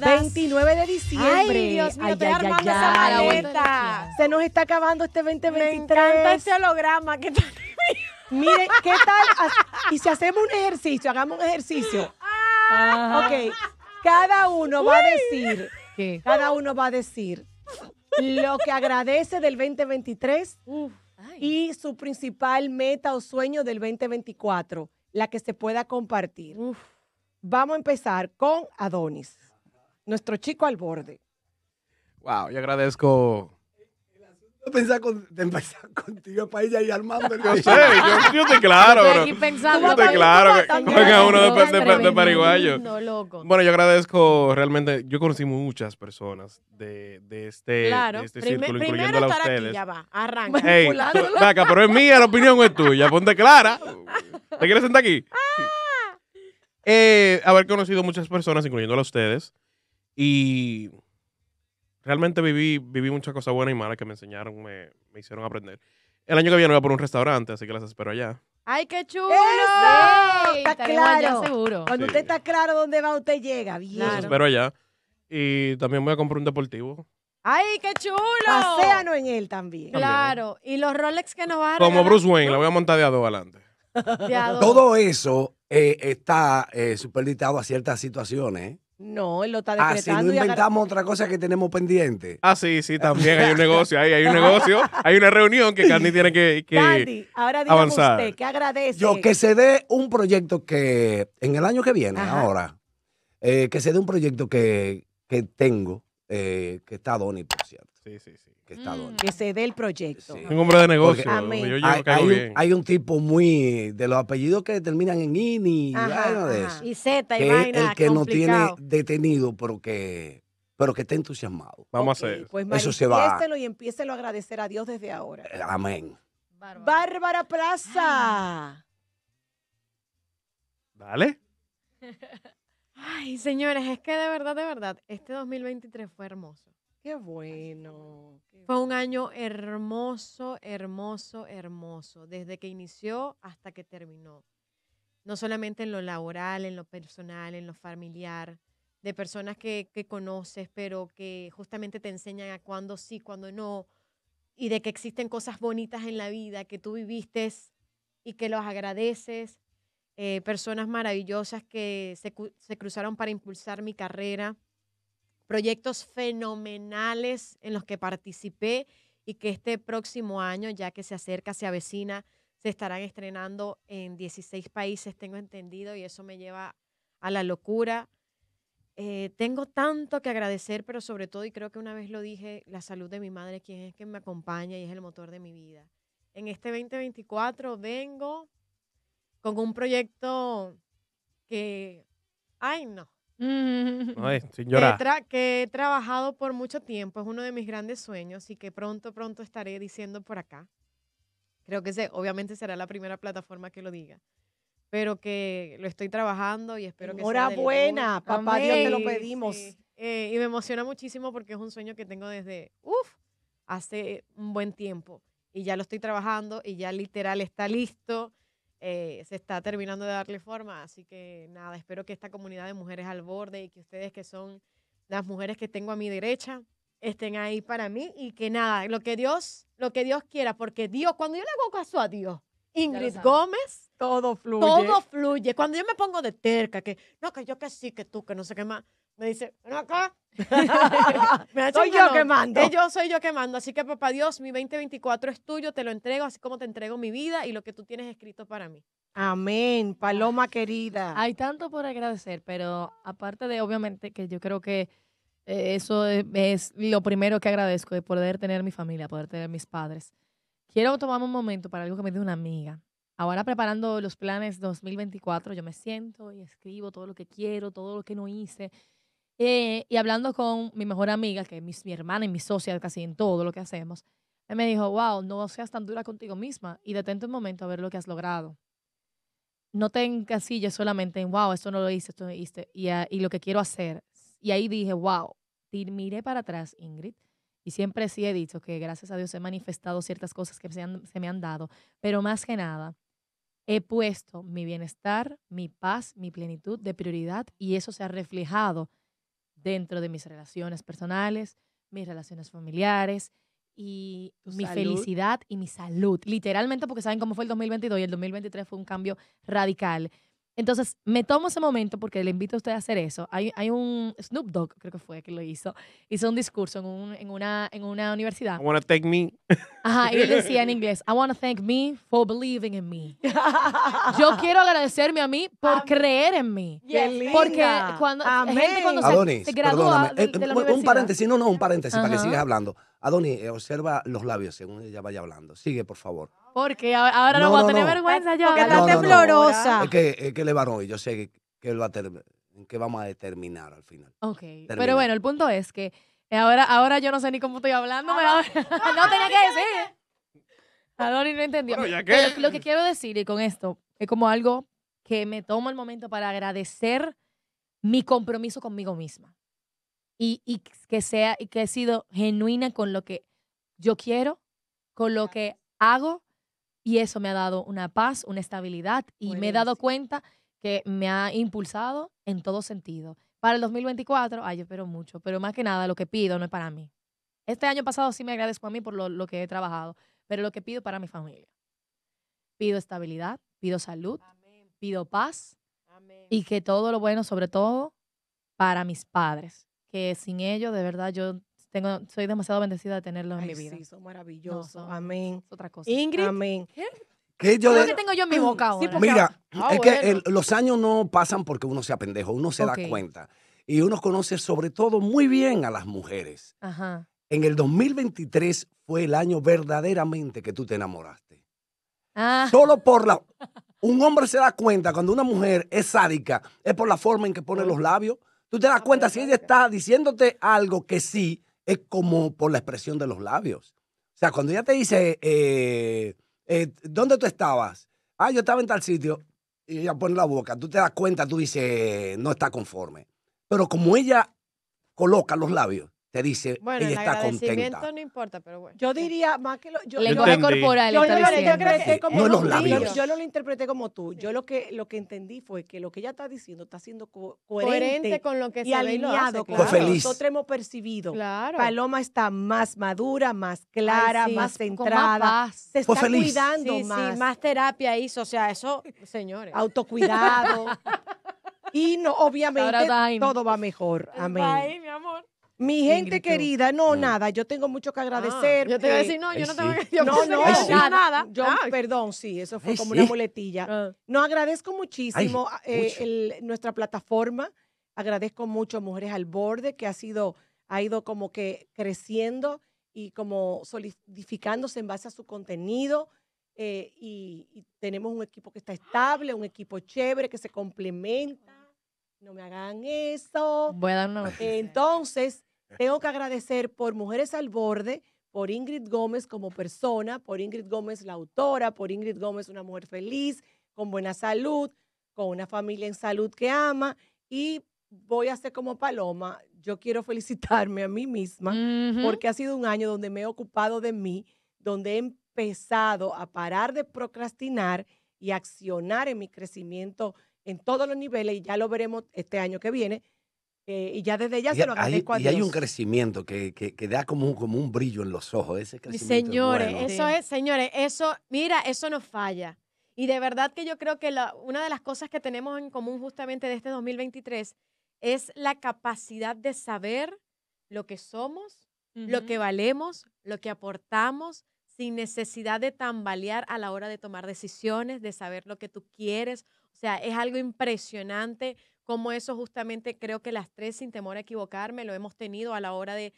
29 de diciembre. Ay, Dios mío, estoy armando Se nos está acabando este 2023. Me este holograma que Miren, ¿qué tal? Ah, y si hacemos un ejercicio, hagamos un ejercicio. Ah. Ok, cada uno va a decir, cada uno va a decir lo que agradece del 2023 y su principal meta o sueño del 2024, la que se pueda compartir. Vamos a empezar con Adonis nuestro chico al borde. Wow, yo agradezco. Yo pensaba con, para contigo, Paella, y Armando. Yo sé, yo, te claro, yo te claro, que uno de, de, Bueno, yo agradezco realmente, yo conocí muchas personas de, de este, este círculo, incluyendo a ustedes. ya va, arranca. Hey, pero es mía, la opinión es tuya, ponte clara. ¿Te quieres sentar aquí? Ah. Eh, haber conocido muchas personas, incluyendo a ustedes, y realmente viví, viví muchas cosas buenas y malas que me enseñaron, me, hicieron aprender. El año que viene voy a por un restaurante, así que las espero allá. ¡Ay, qué chulo! está claro. Cuando usted está claro dónde va, usted llega. Bien. Las espero allá. Y también voy a comprar un deportivo. ¡Ay, qué chulo! océano en él también. Claro. Y los Rolex que nos van a Como Bruce Wayne, la voy a montar de a adelante. Todo eso eh, está eh, super a ciertas situaciones. No, él lo está decretando. Ah, si no inventamos otra cosa que tenemos pendiente. Ah, sí, sí, también hay un negocio ahí, hay un negocio, hay una reunión que Candy tiene que, que ahora avanzar. usted, ¿qué agradece? Yo, que se dé un proyecto que, en el año que viene, ahora, eh, que se dé un proyecto que, tengo, eh, que está Donny, por cierto. Sí, sí, sí. Que, está mm. que se dé el proyecto. Un hombre de negocio. yo, hay, bien. Un, hay, un, tipo muy. de los apellidos que terminan en INI y Y Z, El que no tiene detenido, pero que pero que entusiasmado. Vamos a hacer pues, eso. se va. y empiécelo a agradecer a Dios desde ahora. Eh, amén. Bárbara, Plaza. ¿vale? Ah. Dale. Ay, señores, es que de verdad, de verdad, este 2023 fue hermoso. Qué bueno. Fue un año hermoso, hermoso, hermoso, desde que inició hasta que terminó. No solamente en lo laboral, en lo personal, en lo familiar, de personas que, que conoces, pero que justamente te enseñan a cuándo sí, cuándo no, y de que existen cosas bonitas en la vida que tú viviste y que los agradeces. Eh, personas maravillosas que se cruzaron para impulsar mi carrera proyectos fenomenales en los que participé y que este próximo año, ya que se acerca, se avecina, se estarán estrenando en 16 países, tengo entendido, y eso me lleva a la locura. Eh, tengo tanto que agradecer, pero sobre todo, y creo que una vez lo dije, la salud de mi madre, quien es quien me acompaña y es el motor de mi vida. En este 2024 vengo con un proyecto que, ay no, Mm. Que, he trabajado por mucho tiempo, es uno de mis grandes sueños y que pronto, pronto estaré diciendo por acá. Creo que se, obviamente será la primera plataforma que lo diga, pero que lo estoy trabajando y espero que sea papá, Dios te lo pedimos. Eh, y me emociona muchísimo porque es un sueño que tengo desde, hace un buen tiempo. Y ya lo estoy trabajando y ya literal está listo eh, se está terminando de darle forma. Así que nada, espero que esta comunidad de mujeres al borde y que ustedes que son las mujeres que tengo a mi derecha estén ahí para mí y que nada, lo que Dios, lo que Dios quiera, porque Dios, cuando yo le hago caso a Dios, Ingrid Gómez, todo fluye. Todo fluye. Cuando yo me pongo de terca, que no, que yo que sí, que tú, que no sé qué más me dice, no acá. me soy yo que yo soy yo que mando. Así que, papá Dios, mi 2024 es tuyo, te lo entrego, así como te entrego mi vida y lo que tú tienes escrito para mí. Amén, Paloma querida. Hay tanto por agradecer, pero aparte de, obviamente, que yo creo que eh, eso e, es, lo primero que agradezco, de poder tener mi familia, poder tener mis padres. Quiero tomarme un momento para algo que me dé una amiga. Ahora preparando los planes 2024, yo me siento y escribo todo lo que quiero, todo lo que no hice. Eh, y hablando con mi mejor amiga, que es mi, hermana y mi socia casi en todo lo que hacemos, él me dijo, wow, no seas tan dura contigo misma y detente un momento a ver lo que has logrado. No te encasilles solamente en, wow, esto no lo hice, esto lo hice, y, lo que quiero hacer. Y ahí dije, wow, miré para atrás, Ingrid, y siempre sí he dicho que gracias a Dios he manifestado ciertas cosas que se, se me han dado, pero más que nada, he puesto mi bienestar, mi paz, mi plenitud de prioridad, y eso se ha reflejado dentro de mis relaciones personales, mis relaciones familiares y mi felicidad y mi salud. Literalmente porque saben cómo fue el 2022 y el 2023 fue un cambio radical. Entonces, me tomo ese momento porque le invito a usted a hacer eso. Hay, un Snoop Dogg, creo que fue, que lo hizo. Hizo un discurso en, una, en una universidad. I want to thank me. Ajá, y él decía en inglés, I want to thank me for believing in me. Yo quiero agradecerme a mí por creer en mí. porque cuando, gente cuando se, gradúa de, un, paréntesis, no, no, un paréntesis para que sigas hablando. Adonis, eh, observa los labios según ella vaya hablando. Sigue, por favor. Porque ahora no, va a tener vergüenza yo. Porque está temblorosa. Es que, es que le van hoy. yo sé que, que a que vamos a determinar al final. Ok. Pero bueno, el punto es que eh, ahora, ahora yo no sé ni cómo estoy hablando. no tenía que decir. Adoni no entendió. lo que quiero decir y con esto es como algo que me tomo el momento para agradecer mi compromiso conmigo misma y, que sea y que he sido genuina con lo que yo quiero, con lo que hago y eso me ha dado una paz, una estabilidad y me he dado cuenta que me ha impulsado en todo sentido. Para el 2024, ay, yo espero mucho, pero más que nada lo que pido no es para mí. Este año pasado sí me agradezco a mí por lo, que he trabajado, pero lo que pido para mi familia. Pido estabilidad, pido salud, pido paz y que todo lo bueno, sobre todo para mis padres, que sin ellos, de verdad, yo tengo, soy demasiado bendecida de tenerlos en mi vida. Sí, son maravillosos. Amén. otra cosa. Ingrid. Amén. ¿Qué tengo yo en mi boca Mira, ah, es que los años no pasan porque uno sea pendejo, uno se da cuenta. Y uno conoce sobre todo muy bien a las mujeres. Ajá. En el 2023 fue el año verdaderamente que tú te enamoraste. Ah, Solo por la... Un hombre se da cuenta cuando una mujer es sádica, es por la forma en que pone los labios, Tú te das cuenta, si ella está diciéndote algo que sí, es como por la expresión de los labios. O sea, cuando ella te dice, eh, eh, ¿dónde tú estabas? Ah, yo estaba en tal sitio. Y ella pone la boca. Tú te das cuenta, tú dices, no está conforme. Pero como ella coloca los labios, te dice, bueno, ella el está contenta. no importa, pero bueno. Yo diría más que lo, yo, yo, lo, interpreté como no Yo, no lo interpreté como tú. Yo lo que lo que entendí fue que lo que ella está diciendo está siendo coherente, con lo que y alineado con lo que nosotros hemos percibido. Claro. Paloma está más madura, más clara, más centrada. Más se está cuidando más. Sí, más terapia hizo, o sea, eso, señores. Autocuidado. y no, obviamente todo va mejor. Amén. Ahí mi amor. Mi gente querida, no, mm. nada, yo tengo mucho que ah, agradecer. yo te voy a decir, eh, no, yo no tengo que decir no, no, nada. Yo, perdón, sí, eso fue como una boletilla. Ah. No, agradezco muchísimo eh, nuestra plataforma. Agradezco mucho Mujeres al Borde, que ha sido, ha ido como que creciendo y como solidificándose en base a su contenido. Eh, y tenemos un equipo que está estable, un equipo chévere, que se complementa no me hagan eso. Voy a Entonces, tengo que agradecer por Mujeres al Borde, por Ingrid Gómez como persona, por Ingrid Gómez la autora, por Ingrid Gómez una mujer feliz, con buena salud, con una familia en salud que ama y voy a ser como Paloma. Yo quiero felicitarme a mí misma porque ha sido un año donde me he ocupado de mí, donde he empezado a parar de procrastinar y accionar en mi crecimiento en todos los niveles y ya lo veremos este año que viene. Eh, y ya desde ya se lo agradezco hay, Y hay un crecimiento que, que, da como un, como un brillo en los ojos. Ese crecimiento señores, eso es, señores, eso, mira, eso no falla. Y de verdad que yo creo que una de las cosas que tenemos en común justamente de este 2023 es la capacidad de saber lo que somos, lo que valemos, lo que aportamos, sin necesidad de tambalear a la hora de tomar decisiones, de saber lo que tú quieres. O sea, es algo impresionante como eso justamente creo que las tres, sin temor a equivocarme, lo hemos tenido a la hora de,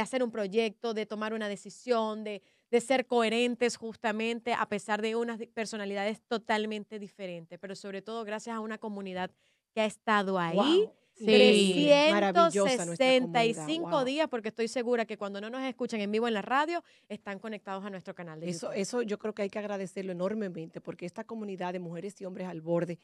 hacer un proyecto, de tomar una decisión, de, ser coherentes justamente, a pesar de unas personalidades totalmente diferentes, pero sobre todo gracias a una comunidad que ha estado ahí. Sí, 365 días, porque estoy segura que cuando no nos escuchan en vivo en la radio, están conectados a nuestro canal de eso, Eso yo creo que hay que agradecerlo enormemente, porque esta comunidad de mujeres y hombres al borde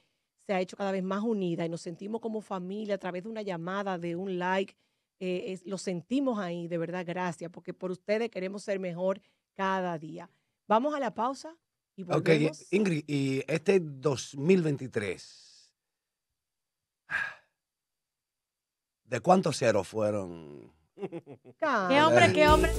se ha hecho cada vez más unida y nos sentimos como familia a través de una llamada, de un like. Eh, lo sentimos ahí, de verdad, gracias, porque por ustedes queremos ser mejor cada día. Vamos a la pausa y volvemos. Ok, Ingrid, y este 2023 ¿De cuántos ceros fueron? ¿Qué hombre, qué hombre?